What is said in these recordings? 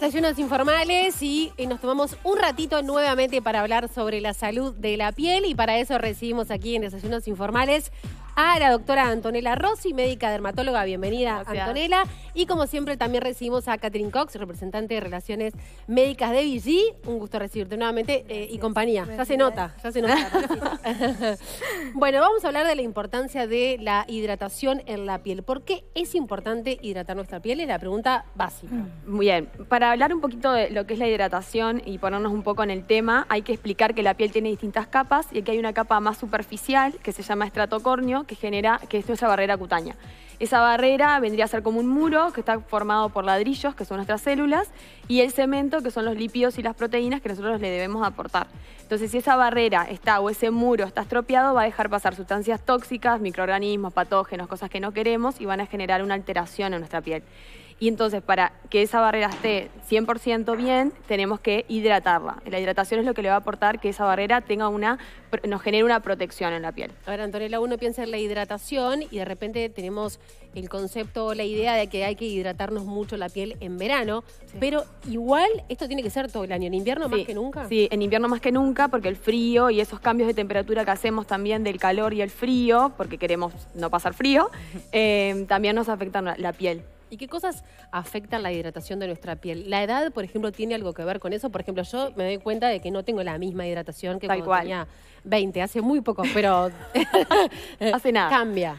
desayunos informales y, eh, nos tomamos un ratito nuevamente para hablar sobre la salud de la piel y para eso recibimos aquí en Desayunos Informales a ah, la doctora Antonella Rossi, médica dermatóloga. Bienvenida, Antonella. Y como siempre, también recibimos a Catherine Cox, representante de Relaciones Médicas de VG. Un gusto recibirte nuevamente eh, y compañía. Ya se nota, ya se nota. bueno, vamos a hablar de la importancia de la hidratación en la piel. ¿Por qué es importante hidratar nuestra piel? Es la pregunta básica. Muy mm. bien. Para hablar un poquito de lo que es la hidratación y ponernos un poco en el tema, hay que explicar que la piel tiene distintas capas y que hay una capa más superficial que se llama estratocornio que genera, que es esa barrera cutánea. Esa barrera vendría a ser como un muro que está formado por ladrillos, que son nuestras células, y el cemento, que son los lípidos y las proteínas que nosotros le debemos aportar. Entonces, si esa barrera está o ese muro está estropeado, va a dejar pasar sustancias tóxicas, microorganismos, patógenos, cosas que no queremos y van a generar una alteración en nuestra piel. Y entonces, para que esa barrera esté 100% bien, tenemos que hidratarla. La hidratación es lo que le va a aportar que esa barrera tenga una, nos genere una protección en la piel. A Ahora, Antonella, uno piensa en la hidratación y de repente tenemos el concepto, o la idea de que hay que hidratarnos mucho la piel en verano, pero igual esto tiene que ser todo el año, en invierno más que nunca. Sí, en invierno más que nunca, porque el frío y esos cambios de temperatura que hacemos también del calor y el frío, porque queremos no pasar frío, eh, también nos afectan la piel. ¿Y qué cosas afectan la hidratación de nuestra piel? ¿La edad, por ejemplo, tiene algo que ver con eso? Por ejemplo, yo me doy cuenta de que no tengo la misma hidratación que cuando tenía 20, hace muy poco, pero... hace nada. Cambia.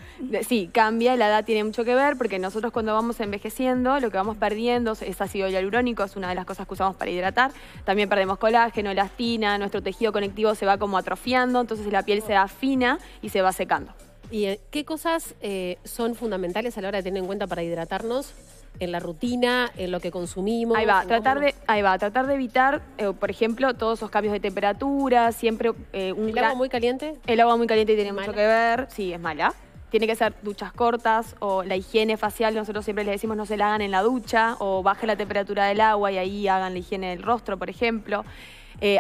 Sí, cambia, la edad tiene mucho que ver porque nosotros cuando vamos envejeciendo, lo que vamos perdiendo es ácido hialurónico, es una de las cosas que usamos para hidratar. También perdemos colágeno, elastina, nuestro tejido conectivo se va como atrofiando, entonces la piel se afina y se va secando. ¿Y eh, qué cosas eh, son fundamentales a la hora de tener en cuenta para hidratarnos? En la rutina, en lo que consumimos. Ahí va, tratar de, va, tratar de evitar, eh, por ejemplo, todos esos cambios de temperatura, siempre un ¿El agua muy caliente? El agua muy caliente tiene mucho que ver, sí, es mala tiene que ser duchas cortas o la higiene facial, nosotros siempre les decimos no se la hagan en la ducha o baje la temperatura del agua y ahí hagan la higiene del rostro, por ejemplo.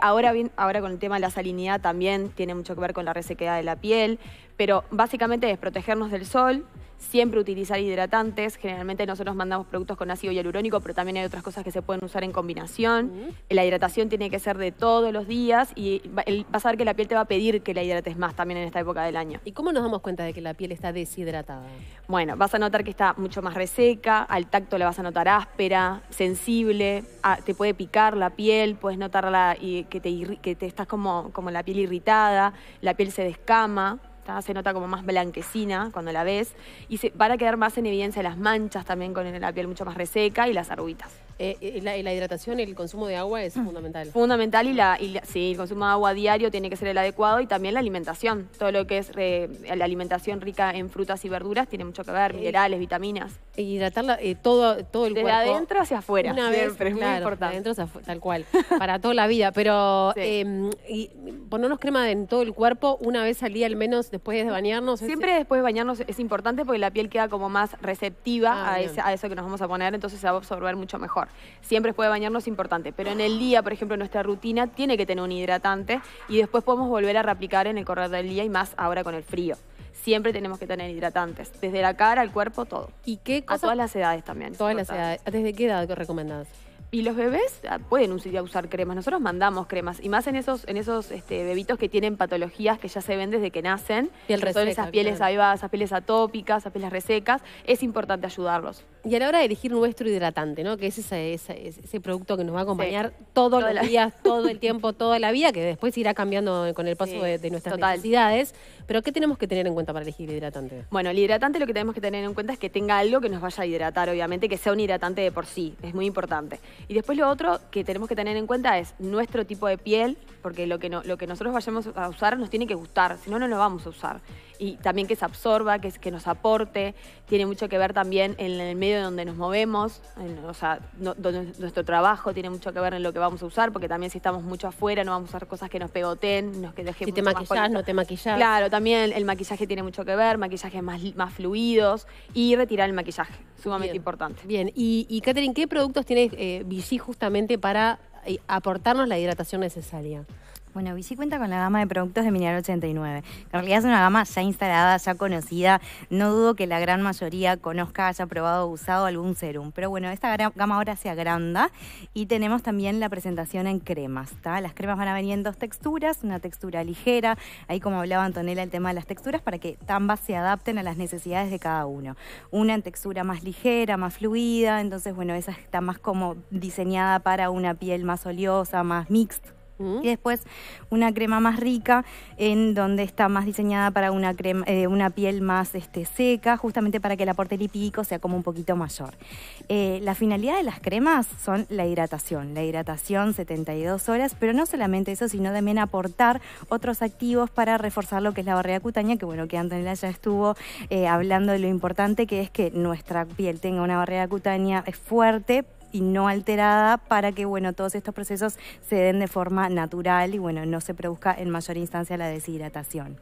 ahora, bien, ahora con el tema de la salinidad también tiene mucho que ver con la resequedad de la piel, pero básicamente es protegernos del sol, siempre utilizar hidratantes. Generalmente nosotros mandamos productos con ácido hialurónico, pero también hay otras cosas que se pueden usar en combinación. La hidratación tiene que ser de todos los días y vas a ver que la piel te va a pedir que la hidrates más también en esta época del año. ¿Y cómo nos damos cuenta de que la piel está deshidratada? Bueno, vas a notar que está mucho más reseca, al tacto la vas a notar áspera, sensible, te puede picar la piel, puedes notar que te, estás como la piel irritada, la piel se descama se nota como más blanquecina cuando la ves y se, van a quedar más en evidencia las manchas también con la piel mucho más reseca y las arruguitas. Eh, eh la, hidratación y el consumo de agua es mm. fundamental. Fundamental y, la, sí, el consumo de agua diario tiene que ser el adecuado y también la alimentación. Todo lo que es la alimentación rica en frutas y verduras tiene mucho que ver, eh, minerales, vitaminas. E hidratar eh, todo, todo el cuerpo. Desde adentro hacia afuera. Una es muy importante. Adentro hacia tal cual, para toda la vida. Pero em, y ponernos crema en todo el cuerpo una vez al día al menos después de bañarnos. Siempre después de bañarnos es importante porque la piel queda como más receptiva ah, a, a eso que nos vamos a poner, entonces se va a absorber mucho mejor siempre después de bañarnos es importante, pero en el día, por ejemplo, nuestra rutina tiene que tener un hidratante y después podemos volver a replicar en el correr del día y más ahora con el frío siempre tenemos que tener hidratantes, desde la cara al cuerpo, todo. ¿Y qué cosas? A todas las edades también. Todas las edades. ¿Desde qué edad recomendás? Y los bebés ah, pueden usar cremas. Nosotros mandamos cremas. Y más en esos, en esos este, bebitos que tienen patologías que ya se ven desde que nacen. Piel reseca, son esas pieles esas pieles atópicas, esas pieles resecas. Es importante ayudarlos. Y a la hora de elegir nuestro hidratante, ¿no? Que es ese, producto que nos va a acompañar todos los días, todo el tiempo, toda la vida, que después irá cambiando con el paso de, nuestras necesidades. Pero ¿qué tenemos que tener en cuenta para elegir el hidratante? Bueno, el hidratante lo que tenemos que tener en cuenta es que tenga algo que nos vaya a hidratar, obviamente, que sea un hidratante de por sí. Es muy importante. Y después lo otro que tenemos que tener en cuenta es nuestro tipo de piel, porque lo que, lo que nosotros vayamos a usar nos tiene que gustar, si no, no lo vamos a usar y también que se absorba, que, que nos aporte. Tiene mucho que ver también en el medio donde nos movemos, o sea, donde nuestro trabajo tiene mucho que ver en lo que vamos a usar, porque también si estamos mucho afuera no vamos a usar cosas que nos pegoten, nos que dejemos. Si te maquillas, no te maquillas. Claro, también el maquillaje tiene mucho que ver, maquillajes más, fluidos y retirar el maquillaje, sumamente importante. Bien, y, y Catherine, ¿qué productos tiene eh, justamente para eh, aportarnos la hidratación necesaria? Bueno, Vichy cuenta con la gama de productos de Mineral 89. En realidad es una gama ya instalada, ya conocida. No dudo que la gran mayoría conozca, haya probado o usado algún serum. Pero bueno, esta gama ahora se agranda y tenemos también la presentación en cremas. Las cremas van a venir en dos texturas, una textura ligera, ahí como hablaba Antonella el tema de las texturas, para que ambas se adapten a las necesidades de cada uno. Una en textura más ligera, más fluida, entonces bueno, esa está más como diseñada para una piel más oleosa, más mixta y después una crema más rica, en donde está más diseñada para una, crema, eh, una piel más este, seca, justamente para que el aporte lipídico sea como un poquito mayor. Eh, la finalidad de las cremas son la hidratación, la hidratación 72 horas, pero no solamente eso, sino también aportar otros activos para reforzar lo que es la barrera cutánea, que bueno, que Antonella ya estuvo eh, hablando de lo importante que es que nuestra piel tenga una barrera cutánea fuerte y no alterada para que bueno, todos estos procesos se den de forma natural y bueno, no se produzca en mayor instancia la deshidratación.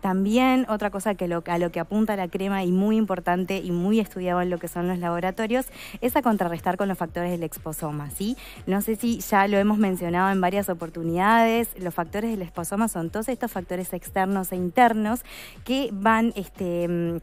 También otra cosa que a lo que apunta la crema y muy importante y muy estudiado en lo que son los laboratorios es a contrarrestar con los factores del exposoma, ¿sí? No sé si ya lo hemos mencionado en varias oportunidades, los factores del exposoma son todos estos factores externos e internos que van este mm,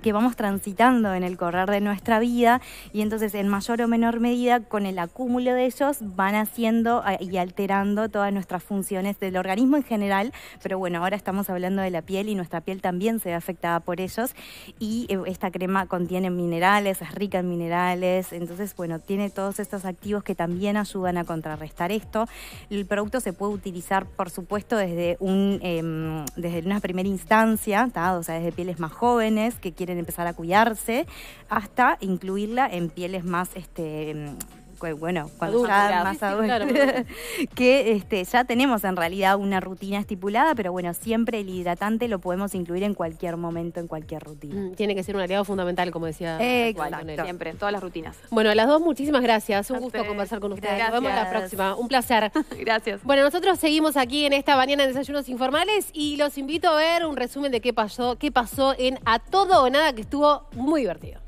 que, vamos transitando en el correr de nuestra vida y entonces en mayor o menor medida con el acúmulo de ellos van haciendo eh, y alterando todas nuestras funciones del organismo en general, pero bueno, ahora estamos hablando de la piel y nuestra piel también se ve afectada por ellos y eh, esta crema contiene minerales, es rica en minerales, entonces bueno, tiene todos estos activos que también ayudan a contrarrestar esto. El producto se puede utilizar, por supuesto, desde, un, em, desde una primera instancia, o sea, desde pieles más jóvenes, que quieren empezar a cuidarse, hasta incluirla en pieles más este, bueno, cuando ya más adelante, que este, ya tenemos en realidad una rutina estipulada, pero bueno, siempre el hidratante lo podemos incluir en cualquier momento, en cualquier rutina. Mm, tiene que ser un aliado fundamental, como decía Exacto. siempre, en todas las rutinas. Bueno, a las dos muchísimas gracias, un gusto conversar con ustedes. Nos vemos la próxima, un placer. gracias. Bueno, nosotros seguimos aquí en esta mañana de Desayunos Informales y los invito a ver un resumen de qué pasó, qué pasó en A Todo o Nada, que estuvo muy divertido.